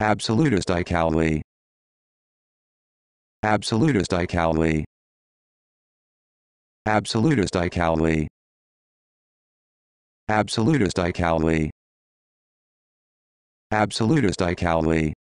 Absolutist Icalli. Absolutist Icalli. Absolutist Absolutist Absolutist